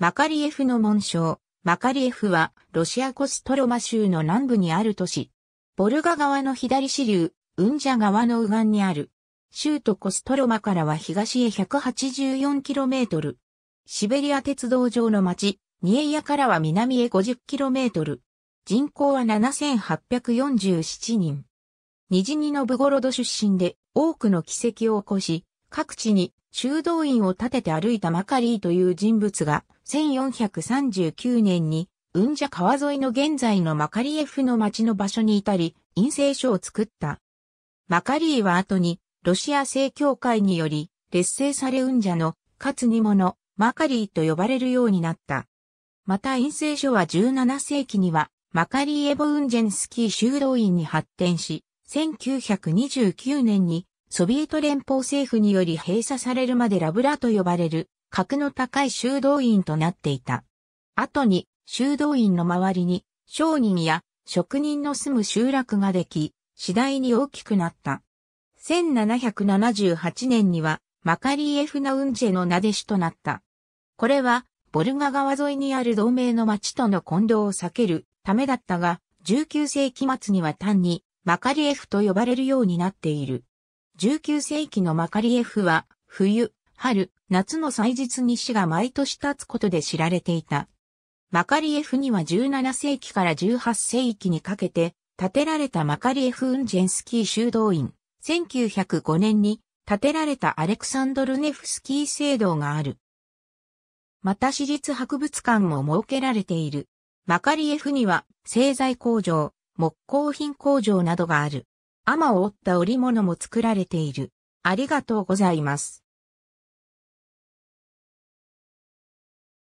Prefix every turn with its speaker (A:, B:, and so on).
A: マカリエフの紋章。マカリエフは、ロシアコストロマ州の南部にある都市。ボルガ川の左支流、ウンジャ川の右岸にある。州都コストロマからは東へ 184km。シベリア鉄道上の町、ニエイヤからは南へ 50km。人口は7847人。ニジニのブゴロド出身で多くの奇跡を起こし、各地に修道院を建てて歩いたマカリーという人物が、1439年に、じゃ川沿いの現在のマカリエフの町の場所にいたり、陰性書を作った。マカリーは後に、ロシア正教会により、劣勢されじゃの、かつ煮物、マカリーと呼ばれるようになった。また陰性書は17世紀には、マカリーエボ・ウンジェンスキー修道院に発展し、1929年にソビエト連邦政府により閉鎖されるまでラブラと呼ばれる格の高い修道院となっていた。後に修道院の周りに商人や職人の住む集落ができ、次第に大きくなった。1778年にはマカリエフナウンジェの名弟子となった。これはボルガ川沿いにある同盟の町との混同を避けるためだったが、19世紀末には単にマカリエフと呼ばれるようになっている。19世紀のマカリエフは、冬、春、夏の祭日に死が毎年経つことで知られていた。マカリエフには17世紀から18世紀にかけて建てられたマカリエフ・ウンジェンスキー修道院、1905年に建てられたアレクサンドル・ネフスキー聖堂がある。また私立博物館も設けられている。マカリエフには製材工場、木工品工場などがある。雨を折った織物も作られている。
B: ありがとうございます。